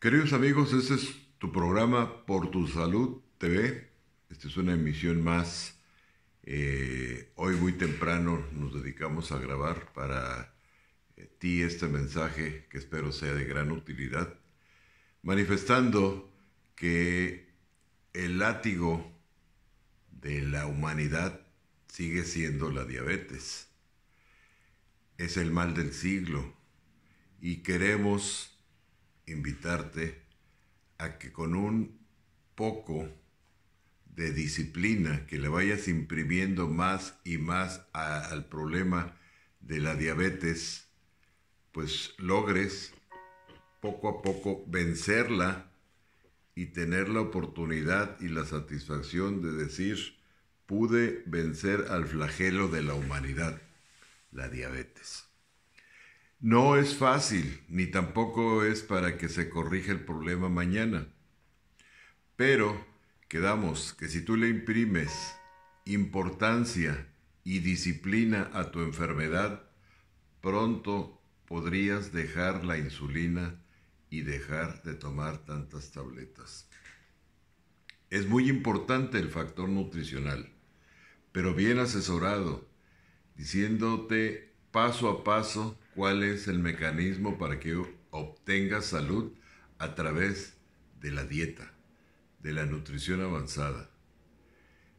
Queridos amigos, este es tu programa Por tu Salud TV. Esta es una emisión más. Eh, hoy muy temprano nos dedicamos a grabar para eh, ti este mensaje que espero sea de gran utilidad, manifestando que el látigo de la humanidad sigue siendo la diabetes. Es el mal del siglo y queremos invitarte a que con un poco de disciplina que le vayas imprimiendo más y más al problema de la diabetes, pues logres poco a poco vencerla y tener la oportunidad y la satisfacción de decir, pude vencer al flagelo de la humanidad, la diabetes. No es fácil, ni tampoco es para que se corrija el problema mañana. Pero quedamos que si tú le imprimes importancia y disciplina a tu enfermedad, pronto podrías dejar la insulina y dejar de tomar tantas tabletas. Es muy importante el factor nutricional, pero bien asesorado, diciéndote paso a paso cuál es el mecanismo para que obtengas salud a través de la dieta, de la nutrición avanzada,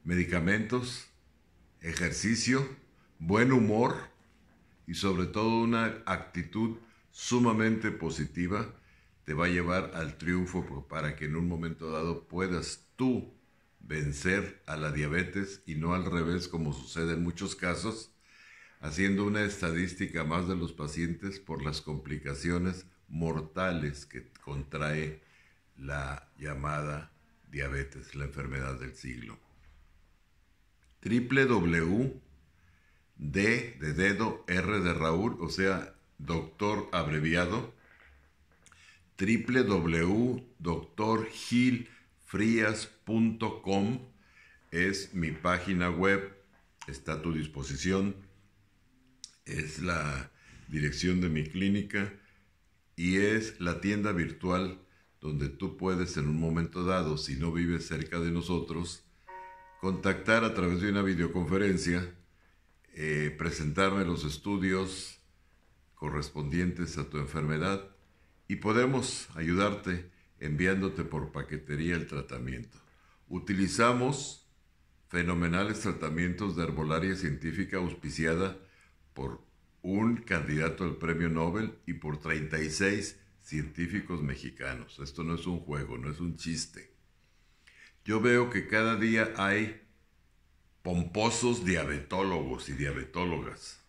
medicamentos, ejercicio, buen humor y sobre todo una actitud sumamente positiva te va a llevar al triunfo para que en un momento dado puedas tú vencer a la diabetes y no al revés como sucede en muchos casos haciendo una estadística más de los pacientes por las complicaciones mortales que contrae la llamada diabetes, la enfermedad del siglo. www de dedo, R de Raúl, o sea, doctor abreviado, www.doctorgilfrías.com es mi página web, está a tu disposición es la dirección de mi clínica y es la tienda virtual donde tú puedes en un momento dado, si no vives cerca de nosotros, contactar a través de una videoconferencia, eh, presentarme los estudios correspondientes a tu enfermedad y podemos ayudarte enviándote por paquetería el tratamiento. Utilizamos fenomenales tratamientos de herbolaria científica auspiciada por un candidato al premio Nobel y por 36 científicos mexicanos. Esto no es un juego, no es un chiste. Yo veo que cada día hay pomposos diabetólogos y diabetólogas.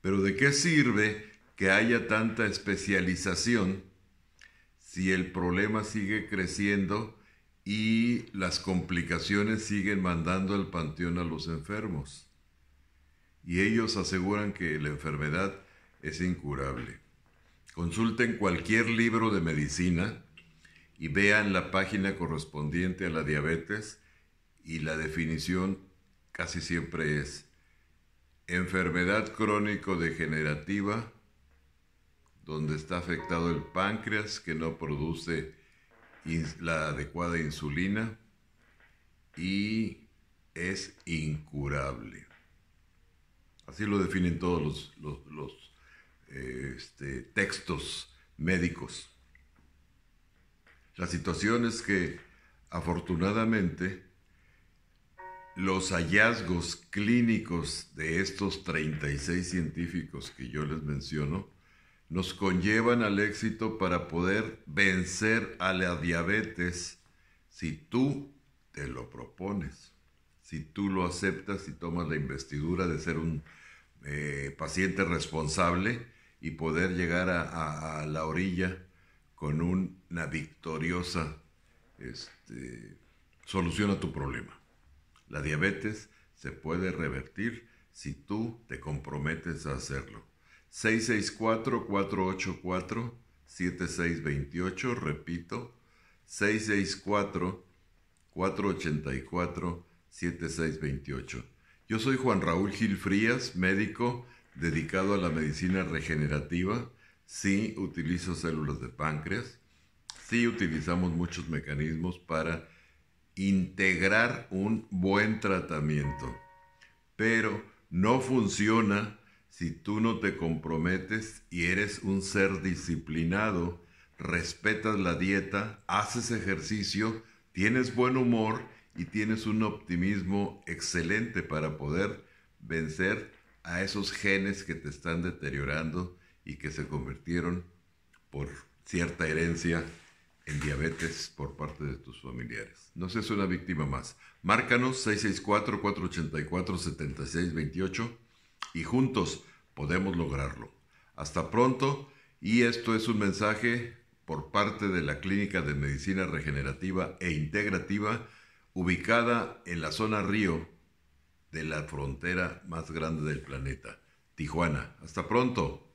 Pero ¿de qué sirve que haya tanta especialización si el problema sigue creciendo y las complicaciones siguen mandando al panteón a los enfermos? y ellos aseguran que la enfermedad es incurable. Consulten cualquier libro de medicina y vean la página correspondiente a la diabetes y la definición casi siempre es enfermedad crónico-degenerativa donde está afectado el páncreas que no produce la adecuada insulina y es incurable. Así lo definen todos los, eh, este, textos médicos. La situación es que afortunadamente los hallazgos clínicos de estos 36 científicos que yo les menciono nos conllevan al éxito para poder vencer a la diabetes si tú te lo propones, si tú lo aceptas y tomas la investidura de ser un eh, paciente responsable y poder llegar a, la orilla con una victoriosa este, solución a tu problema. La diabetes se puede revertir si tú te comprometes a hacerlo. 664-484-7628, repito, 664-484-7628. Yo soy Juan Raúl Gil Frías, médico dedicado a la medicina regenerativa. Sí, utilizo células de páncreas. Sí, utilizamos muchos mecanismos para integrar un buen tratamiento. Pero no funciona si tú no te comprometes y eres un ser disciplinado, respetas la dieta, haces ejercicio, tienes buen humor y tienes un optimismo excelente para poder vencer a esos genes que te están deteriorando y que se convirtieron por cierta herencia en diabetes por parte de tus familiares. No seas una víctima más. Márcanos 664-484-7628 y juntos podemos lograrlo. Hasta pronto y esto es un mensaje por parte de la Clínica de Medicina Regenerativa e Integrativa ubicada en la zona río de la frontera más grande del planeta, Tijuana. Hasta pronto.